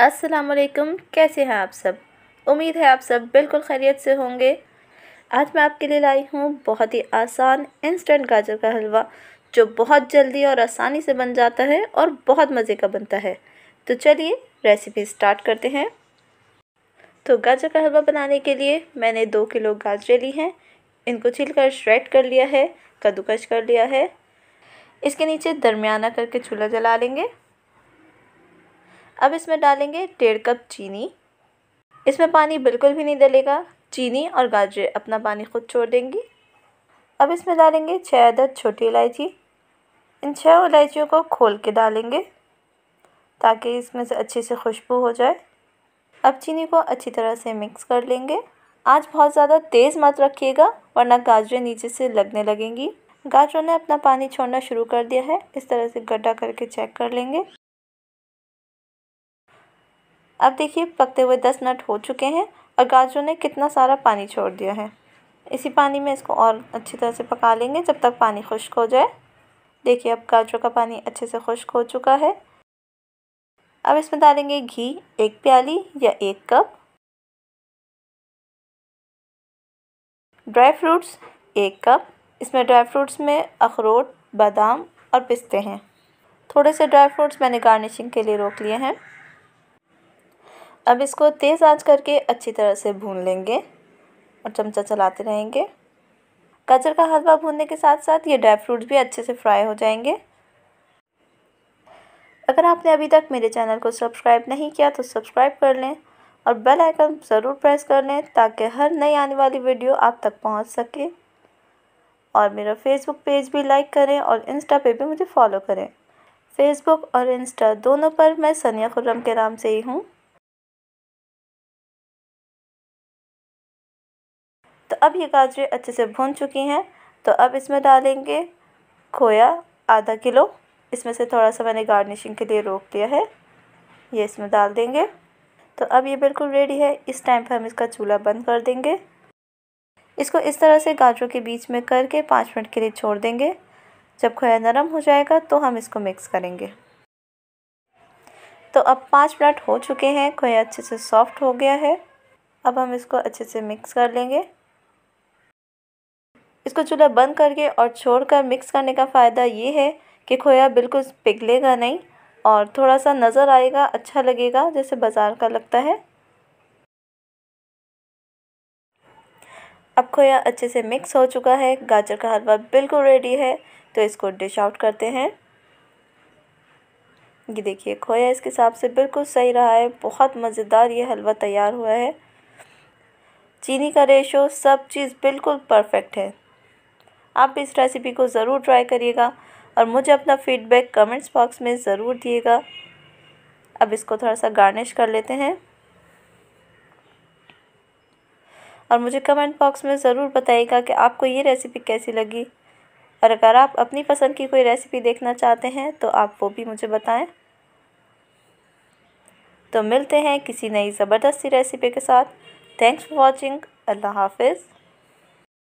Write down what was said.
असलकम कैसे हैं आप सब उम्मीद है आप सब बिल्कुल खैरियत से होंगे आज मैं आपके लिए लाई हूँ बहुत ही आसान इंस्टेंट गाजर का हलवा जो बहुत जल्दी और आसानी से बन जाता है और बहुत मज़े का बनता है तो चलिए रेसिपी स्टार्ट करते हैं तो गाजर का हलवा बनाने के लिए मैंने दो किलो गाजरें ली हैं इनको छिल कर श्रेड कर लिया है कद्दूकश कर लिया है इसके नीचे दरमियाना करके चूल्हा जला लेंगे अब इसमें डालेंगे डेढ़ कप चीनी इसमें पानी बिल्कुल भी नहीं डलेगा चीनी और गाजर अपना पानी खुद छोड़ देंगी अब इसमें डालेंगे छः अदद छोटी इलायची इन छः इलायचियों को खोल के डालेंगे ताकि इसमें से अच्छे से खुशबू हो जाए अब चीनी को अच्छी तरह से मिक्स कर लेंगे आज बहुत ज़्यादा तेज़ मत रखिएगा वरना गाजरें नीचे से लगने लगेंगी गाजरों ने अपना पानी छोड़ना शुरू कर दिया है इस तरह से गड्ढा करके चेक कर लेंगे अब देखिए पकते हुए दस मिनट हो चुके हैं और गाजरों ने कितना सारा पानी छोड़ दिया है इसी पानी में इसको और अच्छी तरह से पका लेंगे जब तक पानी खुश्क हो जाए देखिए अब गाजरों का पानी अच्छे से खुश्क हो चुका है अब इसमें डालेंगे घी एक प्याली या एक कप ड्राई फ्रूट्स एक कप इसमें ड्राई फ्रूट्स में अखरोट बादाम और पिस्ते हैं थोड़े से ड्राई फ्रूट्स मैंने गार्निशिंग के लिए रोक लिए हैं अब इसको तेज़ आंच करके अच्छी तरह से भून लेंगे और चमचा चलाते रहेंगे गाजर का हलवा भूनने के साथ साथ ये ड्राई फ्रूट्स भी अच्छे से फ्राई हो जाएंगे अगर आपने अभी तक मेरे चैनल को सब्सक्राइब नहीं किया तो सब्सक्राइब कर लें और बेल आइकन ज़रूर प्रेस कर लें ताकि हर नई आने वाली वीडियो आप तक पहुंच सके और मेरा फेसबुक पेज भी लाइक करें और इंस्टा पे भी मुझे फॉलो करें फेसबुक और इंस्टा दोनों पर मैं सनिया खुर्रम के नाम से ही हूँ तो अब ये गाजरें अच्छे से भुन चुकी हैं तो अब इसमें डालेंगे खोया आधा किलो इसमें से थोड़ा सा मैंने गार्निशिंग के लिए रोक दिया है ये इसमें डाल देंगे तो अब ये बिल्कुल रेडी है इस टाइम पर हम इसका चूल्हा बंद कर देंगे इसको इस तरह से गाजरों के बीच में करके पाँच मिनट के लिए छोड़ देंगे जब खोया नरम हो जाएगा तो हम इसको मिक्स करेंगे तो अब पाँच मिनट हो चुके हैं खोया अच्छे से सॉफ्ट हो गया है अब हम इसको अच्छे से मिक्स कर लेंगे इसको चूल्हा बंद करके और छोड़कर मिक्स करने का फ़ायदा ये है कि खोया बिल्कुल पिघलेगा नहीं और थोड़ा सा नज़र आएगा अच्छा लगेगा जैसे बाज़ार का लगता है अब खोया अच्छे से मिक्स हो चुका है गाजर का हलवा बिल्कुल रेडी है तो इसको डिश आउट करते हैं ये देखिए खोया इसके हिसाब से बिल्कुल सही रहा है बहुत मज़ेदार ये हलवा तैयार हुआ है चीनी का रेशो सब चीज़ बिल्कुल परफेक्ट है आप इस रेसिपी को ज़रूर ट्राई करिएगा और मुझे अपना फीडबैक कमेंट्स बॉक्स में ज़रूर दिएगा अब इसको थोड़ा सा गार्निश कर लेते हैं और मुझे कमेंट बॉक्स में ज़रूर बताइएगा कि आपको ये रेसिपी कैसी लगी और अगर आप अपनी पसंद की कोई रेसिपी देखना चाहते हैं तो आप वो भी मुझे बताएं तो मिलते हैं किसी नई ज़बरदस्ती रेसिपी के साथ थैंक्स फॉर वॉचिंग अल्लाह हाफिज़